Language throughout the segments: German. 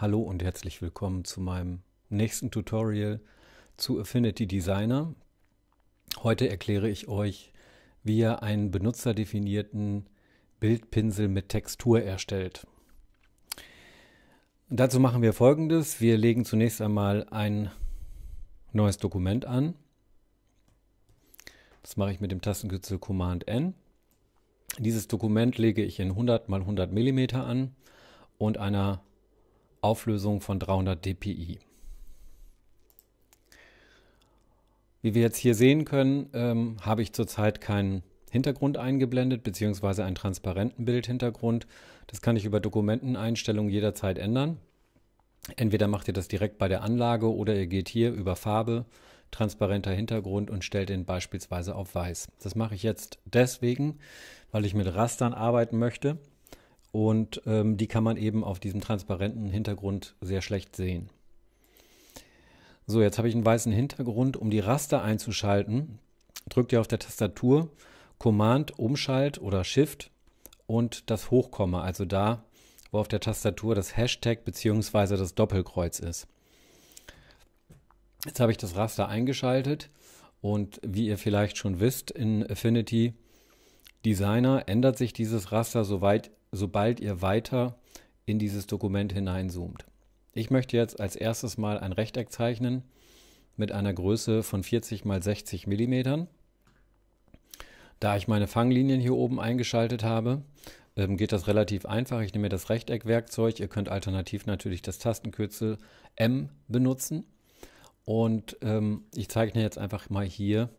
Hallo und herzlich willkommen zu meinem nächsten Tutorial zu Affinity Designer. Heute erkläre ich euch, wie ihr einen benutzerdefinierten Bildpinsel mit Textur erstellt. dazu machen wir folgendes. Wir legen zunächst einmal ein neues Dokument an. Das mache ich mit dem Tastenkürzel Command N. Dieses Dokument lege ich in 100 x 100 mm an und einer Auflösung von 300 dpi. Wie wir jetzt hier sehen können, ähm, habe ich zurzeit keinen Hintergrund eingeblendet, beziehungsweise einen transparenten Bildhintergrund. Das kann ich über Dokumenteneinstellungen jederzeit ändern. Entweder macht ihr das direkt bei der Anlage oder ihr geht hier über Farbe, transparenter Hintergrund und stellt den beispielsweise auf weiß. Das mache ich jetzt deswegen, weil ich mit Rastern arbeiten möchte und ähm, die kann man eben auf diesem transparenten Hintergrund sehr schlecht sehen. So, jetzt habe ich einen weißen Hintergrund. Um die Raster einzuschalten, drückt ihr auf der Tastatur Command, Umschalt oder Shift und das Hochkomma, also da, wo auf der Tastatur das Hashtag bzw. das Doppelkreuz ist. Jetzt habe ich das Raster eingeschaltet und wie ihr vielleicht schon wisst in Affinity Designer ändert sich dieses Raster, soweit sobald ihr weiter in dieses Dokument hineinzoomt. Ich möchte jetzt als erstes mal ein Rechteck zeichnen mit einer Größe von 40 mal 60 mm. Da ich meine Fanglinien hier oben eingeschaltet habe, ähm, geht das relativ einfach. Ich nehme mir das Rechteckwerkzeug. Ihr könnt alternativ natürlich das Tastenkürzel M benutzen. Und ähm, ich zeichne jetzt einfach mal hier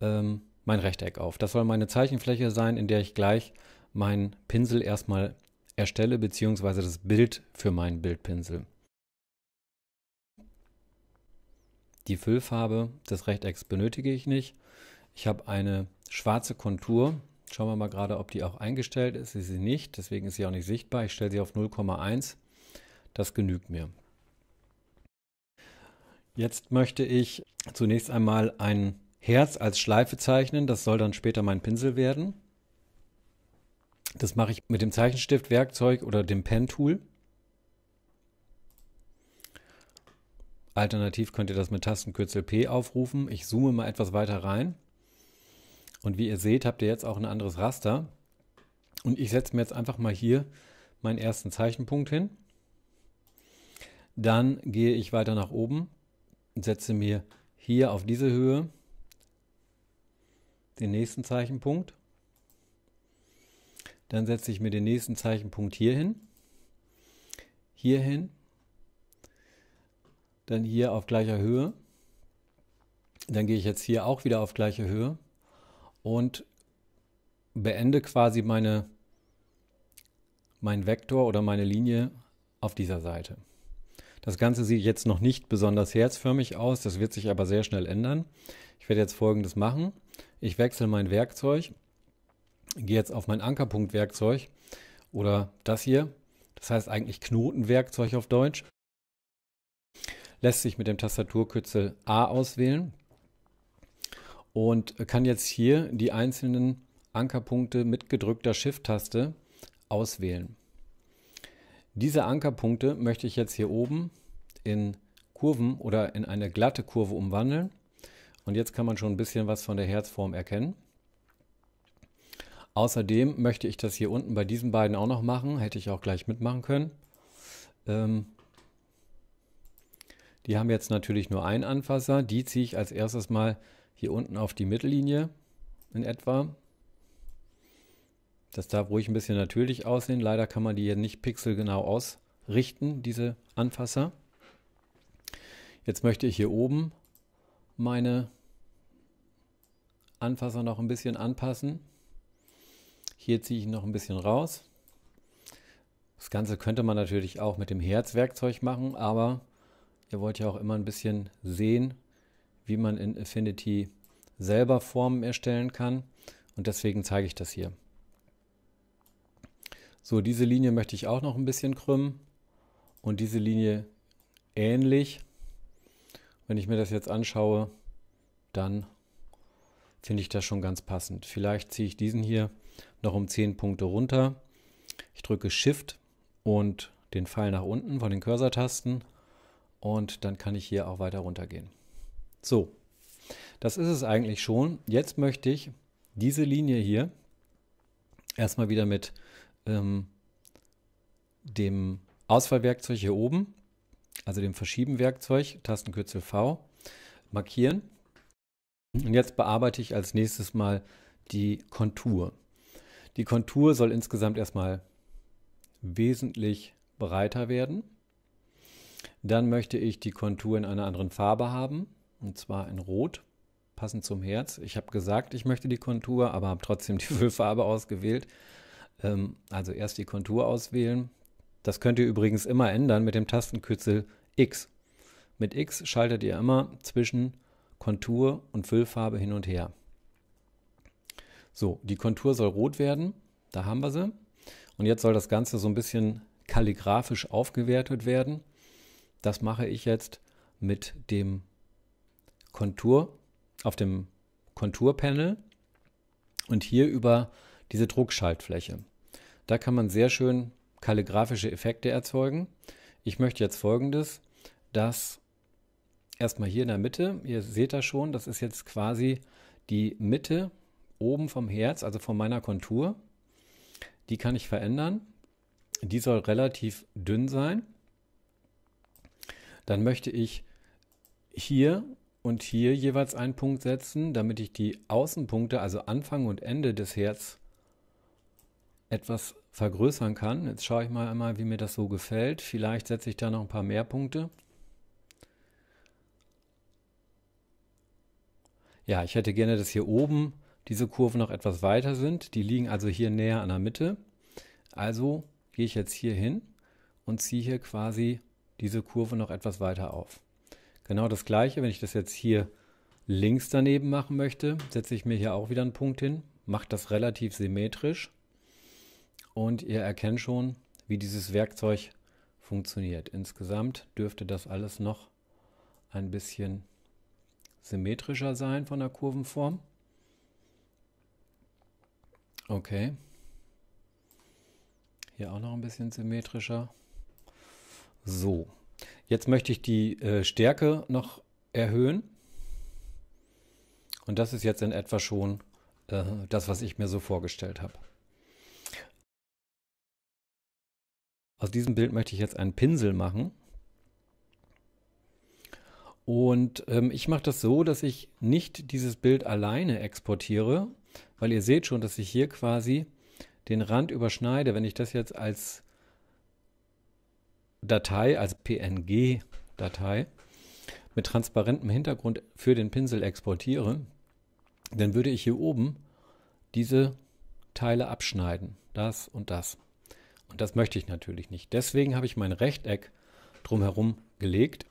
ähm, mein Rechteck auf. Das soll meine Zeichenfläche sein, in der ich gleich meinen Pinsel erstmal erstelle, beziehungsweise das Bild für meinen Bildpinsel. Die Füllfarbe des Rechtecks benötige ich nicht. Ich habe eine schwarze Kontur. Schauen wir mal gerade, ob die auch eingestellt ist. Ist sie nicht, deswegen ist sie auch nicht sichtbar. Ich stelle sie auf 0,1. Das genügt mir. Jetzt möchte ich zunächst einmal ein Herz als Schleife zeichnen. Das soll dann später mein Pinsel werden. Das mache ich mit dem Zeichenstift-Werkzeug oder dem Pen-Tool. Alternativ könnt ihr das mit Tastenkürzel P aufrufen. Ich zoome mal etwas weiter rein. Und wie ihr seht, habt ihr jetzt auch ein anderes Raster. Und ich setze mir jetzt einfach mal hier meinen ersten Zeichenpunkt hin. Dann gehe ich weiter nach oben und setze mir hier auf diese Höhe den nächsten Zeichenpunkt. Dann setze ich mir den nächsten Zeichenpunkt hier hin. Hier hin. Dann hier auf gleicher Höhe. Dann gehe ich jetzt hier auch wieder auf gleiche Höhe und beende quasi meine, mein Vektor oder meine Linie auf dieser Seite. Das Ganze sieht jetzt noch nicht besonders herzförmig aus, das wird sich aber sehr schnell ändern. Ich werde jetzt folgendes machen. Ich wechsle mein Werkzeug gehe jetzt auf mein Ankerpunktwerkzeug oder das hier, das heißt eigentlich Knotenwerkzeug auf Deutsch, lässt sich mit dem Tastaturkürzel A auswählen und kann jetzt hier die einzelnen Ankerpunkte mit gedrückter Shift-Taste auswählen. Diese Ankerpunkte möchte ich jetzt hier oben in Kurven oder in eine glatte Kurve umwandeln. Und jetzt kann man schon ein bisschen was von der Herzform erkennen. Außerdem möchte ich das hier unten bei diesen beiden auch noch machen. Hätte ich auch gleich mitmachen können. Ähm, die haben jetzt natürlich nur einen Anfasser. Die ziehe ich als erstes mal hier unten auf die Mittellinie in etwa. Das darf ruhig ein bisschen natürlich aussehen. Leider kann man die hier nicht pixelgenau ausrichten, diese Anfasser. Jetzt möchte ich hier oben meine Anfasser noch ein bisschen anpassen. Hier ziehe ich noch ein bisschen raus. Das Ganze könnte man natürlich auch mit dem Herzwerkzeug machen, aber ihr wollt ja auch immer ein bisschen sehen, wie man in Affinity selber Formen erstellen kann. Und deswegen zeige ich das hier. So, diese Linie möchte ich auch noch ein bisschen krümmen. Und diese Linie ähnlich. Wenn ich mir das jetzt anschaue, dann finde ich das schon ganz passend. Vielleicht ziehe ich diesen hier noch um 10 Punkte runter. Ich drücke Shift und den Pfeil nach unten von den Cursor-Tasten und dann kann ich hier auch weiter runter gehen. So, das ist es eigentlich schon. Jetzt möchte ich diese Linie hier erstmal wieder mit ähm, dem Auswahlwerkzeug hier oben, also dem Verschieben-Werkzeug, Tastenkürzel V, markieren. Und jetzt bearbeite ich als nächstes mal die Kontur. Die Kontur soll insgesamt erstmal wesentlich breiter werden. Dann möchte ich die Kontur in einer anderen Farbe haben, und zwar in Rot, passend zum Herz. Ich habe gesagt, ich möchte die Kontur, aber habe trotzdem die Füllfarbe ausgewählt. Ähm, also erst die Kontur auswählen. Das könnt ihr übrigens immer ändern mit dem Tastenkürzel X. Mit X schaltet ihr immer zwischen Kontur und Füllfarbe hin und her. So, die Kontur soll rot werden. Da haben wir sie. Und jetzt soll das Ganze so ein bisschen kalligrafisch aufgewertet werden. Das mache ich jetzt mit dem Kontur auf dem Konturpanel und hier über diese Druckschaltfläche. Da kann man sehr schön kalligrafische Effekte erzeugen. Ich möchte jetzt folgendes, dass erstmal hier in der Mitte, ihr seht das schon, das ist jetzt quasi die Mitte oben vom Herz, also von meiner Kontur. Die kann ich verändern. Die soll relativ dünn sein. Dann möchte ich hier und hier jeweils einen Punkt setzen, damit ich die Außenpunkte, also Anfang und Ende des Herz, etwas vergrößern kann. Jetzt schaue ich mal einmal, wie mir das so gefällt. Vielleicht setze ich da noch ein paar mehr Punkte. Ja, ich hätte gerne, dass hier oben diese Kurven noch etwas weiter sind. Die liegen also hier näher an der Mitte. Also gehe ich jetzt hier hin und ziehe hier quasi diese Kurve noch etwas weiter auf. Genau das gleiche, wenn ich das jetzt hier links daneben machen möchte, setze ich mir hier auch wieder einen Punkt hin, mache das relativ symmetrisch und ihr erkennt schon, wie dieses Werkzeug funktioniert. Insgesamt dürfte das alles noch ein bisschen symmetrischer sein von der Kurvenform. Okay. Hier auch noch ein bisschen symmetrischer. So. Jetzt möchte ich die äh, Stärke noch erhöhen. Und das ist jetzt in etwa schon äh, das, was ich mir so vorgestellt habe. Aus diesem Bild möchte ich jetzt einen Pinsel machen. Und ähm, ich mache das so, dass ich nicht dieses Bild alleine exportiere, weil ihr seht schon, dass ich hier quasi den Rand überschneide. Wenn ich das jetzt als Datei, als PNG-Datei mit transparentem Hintergrund für den Pinsel exportiere, dann würde ich hier oben diese Teile abschneiden. Das und das. Und das möchte ich natürlich nicht. Deswegen habe ich mein Rechteck drumherum gelegt.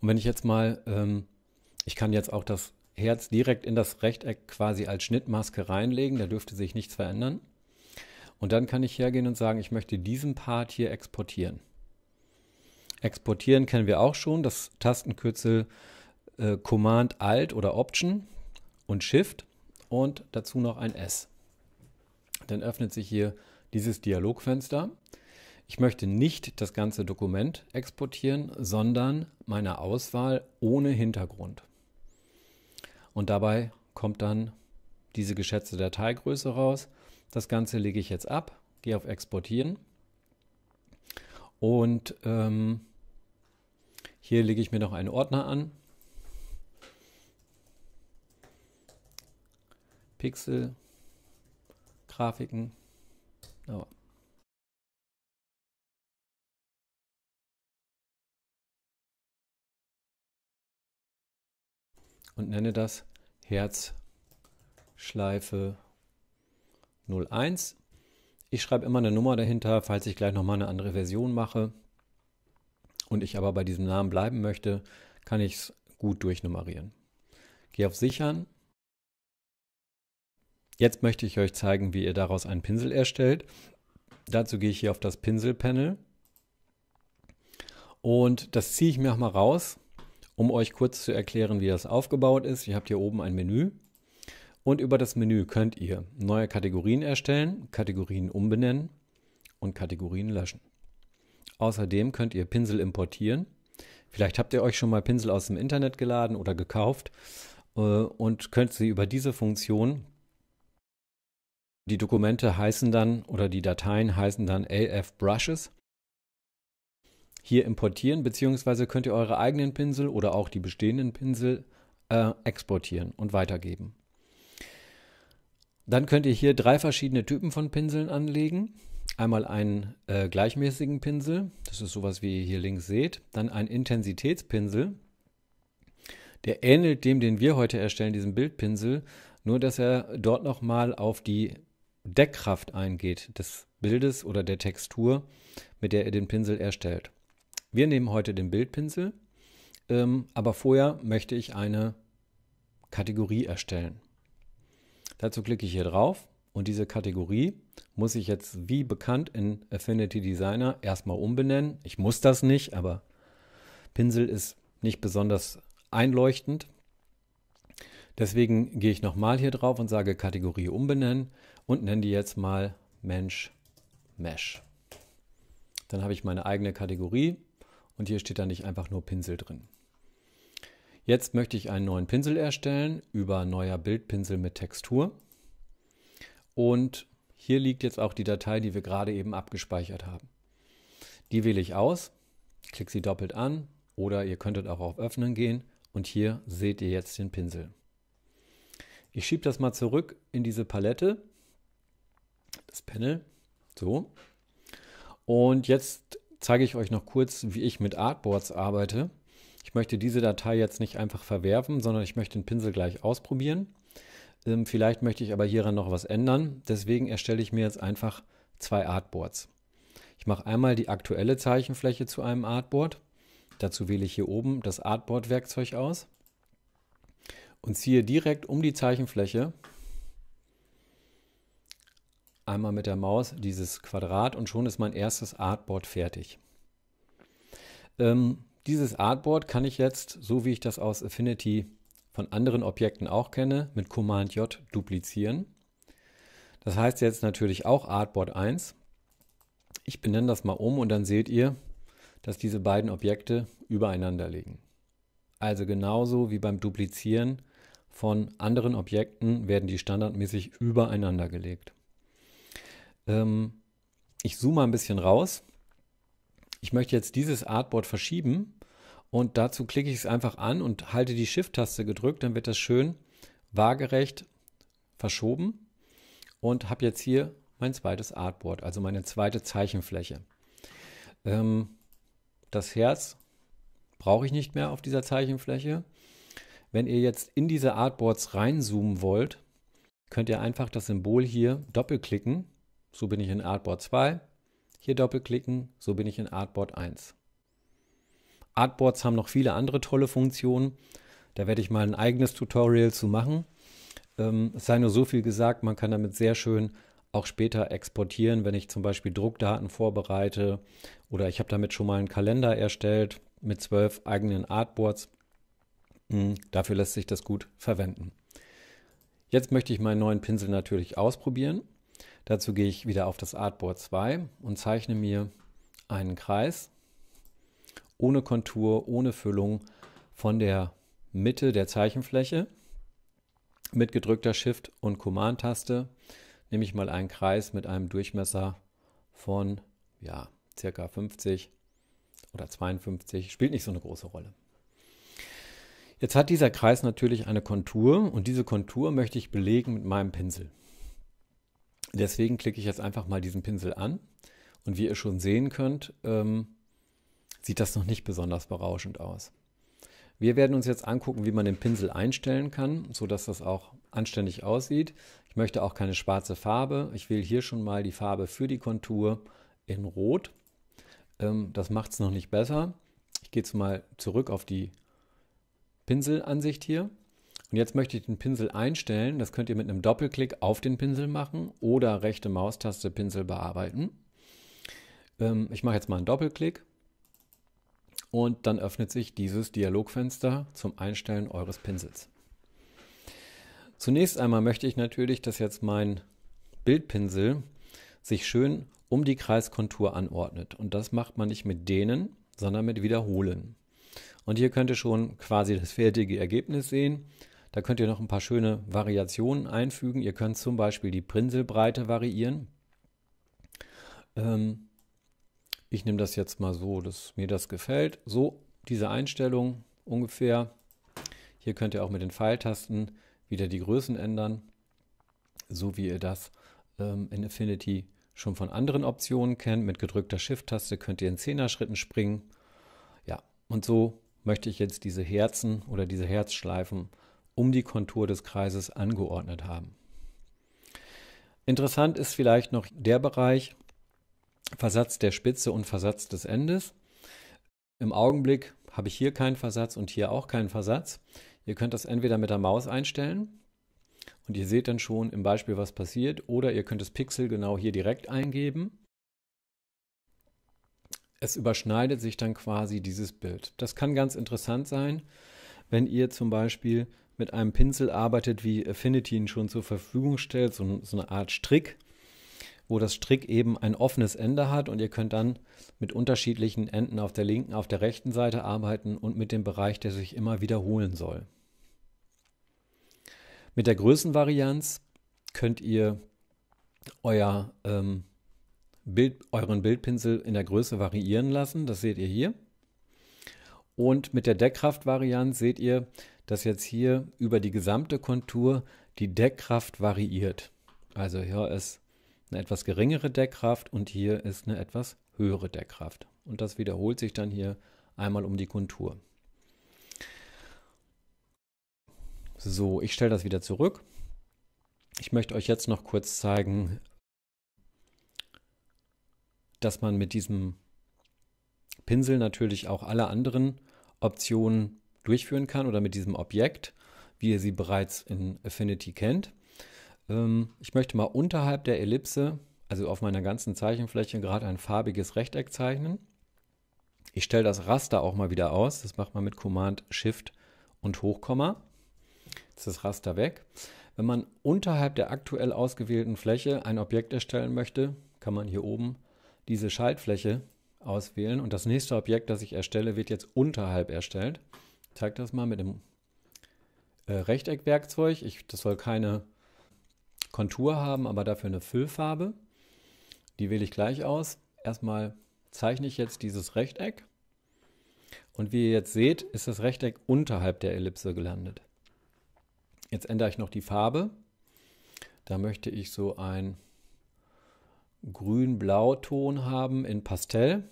Und wenn ich jetzt mal, ähm, ich kann jetzt auch das Herz direkt in das Rechteck quasi als Schnittmaske reinlegen, da dürfte sich nichts verändern. Und dann kann ich hergehen und sagen, ich möchte diesen Part hier exportieren. Exportieren kennen wir auch schon, das Tastenkürzel äh, Command Alt oder Option und Shift und dazu noch ein S. Dann öffnet sich hier dieses Dialogfenster. Ich möchte nicht das ganze Dokument exportieren, sondern meine Auswahl ohne Hintergrund. Und dabei kommt dann diese geschätzte Dateigröße raus. Das Ganze lege ich jetzt ab, gehe auf Exportieren. Und ähm, hier lege ich mir noch einen Ordner an. Pixel, Grafiken. Oh. Und nenne das Herzschleife 01. Ich schreibe immer eine Nummer dahinter, falls ich gleich nochmal eine andere Version mache und ich aber bei diesem Namen bleiben möchte, kann ich es gut durchnummerieren. Gehe auf Sichern. Jetzt möchte ich euch zeigen, wie ihr daraus einen Pinsel erstellt. Dazu gehe ich hier auf das Pinselpanel und das ziehe ich mir auch mal raus um euch kurz zu erklären, wie das aufgebaut ist, ihr habt hier oben ein Menü und über das Menü könnt ihr neue Kategorien erstellen, Kategorien umbenennen und Kategorien löschen. Außerdem könnt ihr Pinsel importieren. Vielleicht habt ihr euch schon mal Pinsel aus dem Internet geladen oder gekauft äh, und könnt sie über diese Funktion, die Dokumente heißen dann oder die Dateien heißen dann AF Brushes hier importieren, beziehungsweise könnt ihr eure eigenen Pinsel oder auch die bestehenden Pinsel äh, exportieren und weitergeben. Dann könnt ihr hier drei verschiedene Typen von Pinseln anlegen. Einmal einen äh, gleichmäßigen Pinsel, das ist sowas, wie ihr hier links seht. Dann einen Intensitätspinsel, der ähnelt dem, den wir heute erstellen, diesem Bildpinsel, nur dass er dort nochmal auf die Deckkraft eingeht des Bildes oder der Textur, mit der ihr den Pinsel erstellt. Wir nehmen heute den Bildpinsel, ähm, aber vorher möchte ich eine Kategorie erstellen. Dazu klicke ich hier drauf und diese Kategorie muss ich jetzt wie bekannt in Affinity Designer erstmal umbenennen. Ich muss das nicht, aber Pinsel ist nicht besonders einleuchtend. Deswegen gehe ich nochmal hier drauf und sage Kategorie umbenennen und nenne die jetzt mal Mensch Mesh. Dann habe ich meine eigene Kategorie und hier steht dann nicht einfach nur Pinsel drin. Jetzt möchte ich einen neuen Pinsel erstellen über neuer Bildpinsel mit Textur. Und hier liegt jetzt auch die Datei, die wir gerade eben abgespeichert haben. Die wähle ich aus, klicke sie doppelt an oder ihr könntet auch auf Öffnen gehen und hier seht ihr jetzt den Pinsel. Ich schiebe das mal zurück in diese Palette, das Panel, so. Und jetzt zeige ich euch noch kurz, wie ich mit Artboards arbeite. Ich möchte diese Datei jetzt nicht einfach verwerfen, sondern ich möchte den Pinsel gleich ausprobieren. Ähm, vielleicht möchte ich aber hieran noch was ändern. Deswegen erstelle ich mir jetzt einfach zwei Artboards. Ich mache einmal die aktuelle Zeichenfläche zu einem Artboard. Dazu wähle ich hier oben das Artboard-Werkzeug aus und ziehe direkt um die Zeichenfläche einmal mit der Maus dieses Quadrat und schon ist mein erstes Artboard fertig. Ähm, dieses Artboard kann ich jetzt, so wie ich das aus Affinity von anderen Objekten auch kenne, mit Command J duplizieren. Das heißt jetzt natürlich auch Artboard 1. Ich benenne das mal um und dann seht ihr, dass diese beiden Objekte übereinander liegen. Also genauso wie beim Duplizieren von anderen Objekten werden die standardmäßig übereinander gelegt. Ähm, ich zoome mal ein bisschen raus. Ich möchte jetzt dieses Artboard verschieben und dazu klicke ich es einfach an und halte die Shift-Taste gedrückt, dann wird das schön waagerecht verschoben und habe jetzt hier mein zweites Artboard, also meine zweite Zeichenfläche. Ähm, das Herz brauche ich nicht mehr auf dieser Zeichenfläche. Wenn ihr jetzt in diese Artboards reinzoomen wollt, könnt ihr einfach das Symbol hier doppelklicken so bin ich in Artboard 2. Hier doppelklicken, so bin ich in Artboard 1. Artboards haben noch viele andere tolle Funktionen. Da werde ich mal ein eigenes Tutorial zu machen. Ähm, es sei nur so viel gesagt, man kann damit sehr schön auch später exportieren, wenn ich zum Beispiel Druckdaten vorbereite oder ich habe damit schon mal einen Kalender erstellt mit zwölf eigenen Artboards. Hm, dafür lässt sich das gut verwenden. Jetzt möchte ich meinen neuen Pinsel natürlich ausprobieren. Dazu gehe ich wieder auf das Artboard 2 und zeichne mir einen Kreis ohne Kontur, ohne Füllung von der Mitte der Zeichenfläche mit gedrückter Shift- und Command-Taste nehme ich mal einen Kreis mit einem Durchmesser von ja, circa 50 oder 52, spielt nicht so eine große Rolle. Jetzt hat dieser Kreis natürlich eine Kontur und diese Kontur möchte ich belegen mit meinem Pinsel. Deswegen klicke ich jetzt einfach mal diesen Pinsel an und wie ihr schon sehen könnt, ähm, sieht das noch nicht besonders berauschend aus. Wir werden uns jetzt angucken, wie man den Pinsel einstellen kann, sodass das auch anständig aussieht. Ich möchte auch keine schwarze Farbe. Ich wähle hier schon mal die Farbe für die Kontur in Rot. Ähm, das macht es noch nicht besser. Ich gehe jetzt mal zurück auf die Pinselansicht hier und jetzt möchte ich den Pinsel einstellen. Das könnt ihr mit einem Doppelklick auf den Pinsel machen oder rechte Maustaste Pinsel bearbeiten. Ähm, ich mache jetzt mal einen Doppelklick und dann öffnet sich dieses Dialogfenster zum Einstellen eures Pinsels. Zunächst einmal möchte ich natürlich, dass jetzt mein Bildpinsel sich schön um die Kreiskontur anordnet. Und das macht man nicht mit denen, sondern mit Wiederholen. Und hier könnt ihr schon quasi das fertige Ergebnis sehen. Da könnt ihr noch ein paar schöne Variationen einfügen. Ihr könnt zum Beispiel die Prinselbreite variieren. Ähm, ich nehme das jetzt mal so, dass mir das gefällt. So, diese Einstellung ungefähr. Hier könnt ihr auch mit den Pfeiltasten wieder die Größen ändern, so wie ihr das ähm, in Affinity schon von anderen Optionen kennt. Mit gedrückter Shift-Taste könnt ihr in 10er Schritten springen. Ja, und so möchte ich jetzt diese Herzen oder diese Herzschleifen um die Kontur des Kreises angeordnet haben. Interessant ist vielleicht noch der Bereich Versatz der Spitze und Versatz des Endes. Im Augenblick habe ich hier keinen Versatz und hier auch keinen Versatz. Ihr könnt das entweder mit der Maus einstellen und ihr seht dann schon im Beispiel, was passiert, oder ihr könnt das Pixel genau hier direkt eingeben. Es überschneidet sich dann quasi dieses Bild. Das kann ganz interessant sein, wenn ihr zum Beispiel mit einem Pinsel arbeitet, wie Affinity ihn schon zur Verfügung stellt, so, so eine Art Strick, wo das Strick eben ein offenes Ende hat und ihr könnt dann mit unterschiedlichen Enden auf der linken, auf der rechten Seite arbeiten und mit dem Bereich, der sich immer wiederholen soll. Mit der Größenvarianz könnt ihr euer, ähm, Bild, euren Bildpinsel in der Größe variieren lassen. Das seht ihr hier. Und mit der Deckkraftvarianz seht ihr, dass jetzt hier über die gesamte Kontur die Deckkraft variiert. Also hier ist eine etwas geringere Deckkraft und hier ist eine etwas höhere Deckkraft. Und das wiederholt sich dann hier einmal um die Kontur. So, ich stelle das wieder zurück. Ich möchte euch jetzt noch kurz zeigen, dass man mit diesem Pinsel natürlich auch alle anderen Optionen durchführen kann oder mit diesem Objekt, wie ihr sie bereits in Affinity kennt. Ähm, ich möchte mal unterhalb der Ellipse, also auf meiner ganzen Zeichenfläche, gerade ein farbiges Rechteck zeichnen. Ich stelle das Raster auch mal wieder aus. Das macht man mit Command Shift und Hochkomma. Jetzt ist das Raster weg. Wenn man unterhalb der aktuell ausgewählten Fläche ein Objekt erstellen möchte, kann man hier oben diese Schaltfläche auswählen und das nächste Objekt, das ich erstelle, wird jetzt unterhalb erstellt zeige das mal mit dem äh, Rechteckwerkzeug. Ich, das soll keine Kontur haben, aber dafür eine Füllfarbe. Die wähle ich gleich aus. Erstmal zeichne ich jetzt dieses Rechteck. Und wie ihr jetzt seht, ist das Rechteck unterhalb der Ellipse gelandet. Jetzt ändere ich noch die Farbe. Da möchte ich so ein grün-blau-Ton haben in Pastell,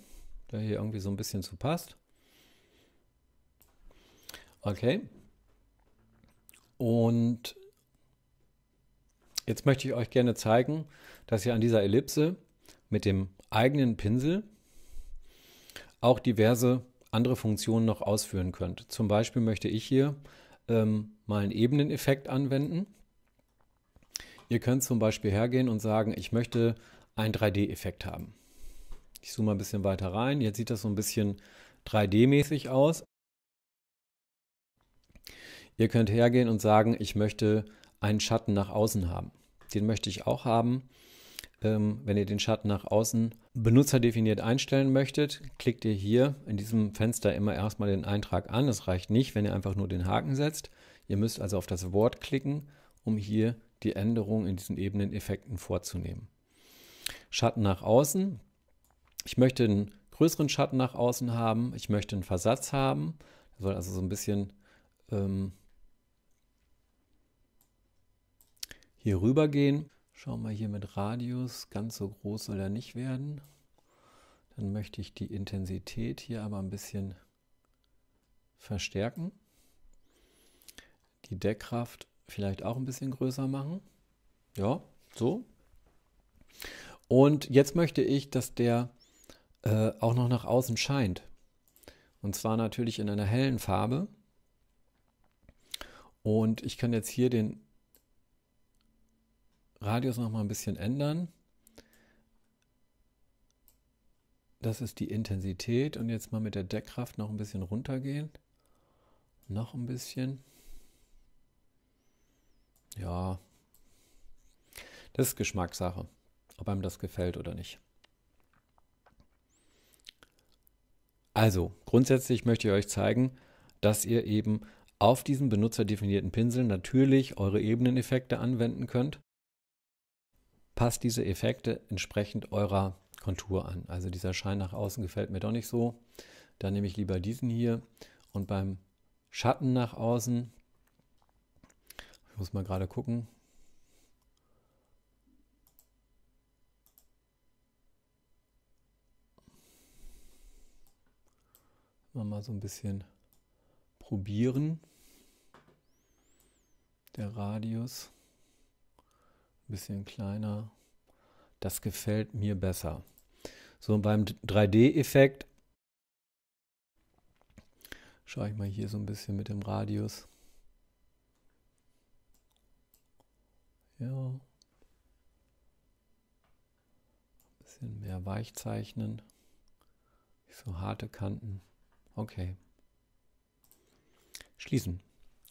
der hier irgendwie so ein bisschen zu passt. Okay. Und jetzt möchte ich euch gerne zeigen, dass ihr an dieser Ellipse mit dem eigenen Pinsel auch diverse andere Funktionen noch ausführen könnt. Zum Beispiel möchte ich hier ähm, mal einen Ebeneneffekt anwenden. Ihr könnt zum Beispiel hergehen und sagen, ich möchte einen 3D-Effekt haben. Ich zoome mal ein bisschen weiter rein. Jetzt sieht das so ein bisschen 3D-mäßig aus. Ihr könnt hergehen und sagen, ich möchte einen Schatten nach außen haben. Den möchte ich auch haben. Ähm, wenn ihr den Schatten nach außen benutzerdefiniert einstellen möchtet, klickt ihr hier in diesem Fenster immer erstmal den Eintrag an. Es reicht nicht, wenn ihr einfach nur den Haken setzt. Ihr müsst also auf das Wort klicken, um hier die Änderung in diesen Ebeneneffekten vorzunehmen. Schatten nach außen. Ich möchte einen größeren Schatten nach außen haben. Ich möchte einen Versatz haben. Das soll also so ein bisschen ähm, hier rüber gehen. Schauen wir hier mit Radius, ganz so groß soll er nicht werden. Dann möchte ich die Intensität hier aber ein bisschen verstärken. Die Deckkraft vielleicht auch ein bisschen größer machen. Ja, so. Und jetzt möchte ich, dass der äh, auch noch nach außen scheint. Und zwar natürlich in einer hellen Farbe. Und ich kann jetzt hier den Radius noch mal ein bisschen ändern. Das ist die Intensität und jetzt mal mit der Deckkraft noch ein bisschen runtergehen. Noch ein bisschen. Ja, das ist Geschmackssache, ob einem das gefällt oder nicht. Also, grundsätzlich möchte ich euch zeigen, dass ihr eben auf diesen benutzerdefinierten Pinsel natürlich eure Ebeneneffekte anwenden könnt passt diese Effekte entsprechend eurer Kontur an. Also dieser Schein nach außen gefällt mir doch nicht so. Dann nehme ich lieber diesen hier. Und beim Schatten nach außen, ich muss mal gerade gucken. Mal so ein bisschen probieren. Der Radius ein bisschen kleiner. Das gefällt mir besser. So, beim 3D-Effekt schaue ich mal hier so ein bisschen mit dem Radius. Ja. Ein bisschen mehr weich zeichnen. Nicht so harte Kanten. Okay. Schließen.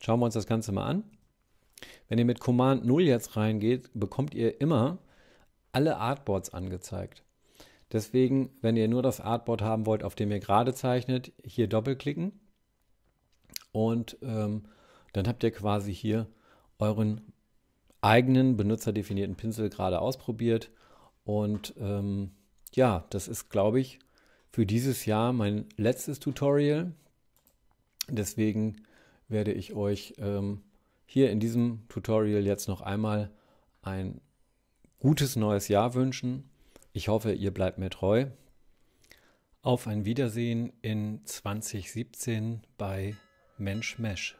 Schauen wir uns das Ganze mal an. Wenn ihr mit Command 0 jetzt reingeht, bekommt ihr immer alle Artboards angezeigt. Deswegen, wenn ihr nur das Artboard haben wollt, auf dem ihr gerade zeichnet, hier doppelklicken und ähm, dann habt ihr quasi hier euren eigenen benutzerdefinierten Pinsel gerade ausprobiert. Und ähm, ja, das ist, glaube ich, für dieses Jahr mein letztes Tutorial. Deswegen werde ich euch ähm, hier in diesem Tutorial jetzt noch einmal ein gutes neues Jahr wünschen. Ich hoffe, ihr bleibt mir treu. Auf ein Wiedersehen in 2017 bei Mensch Mesh.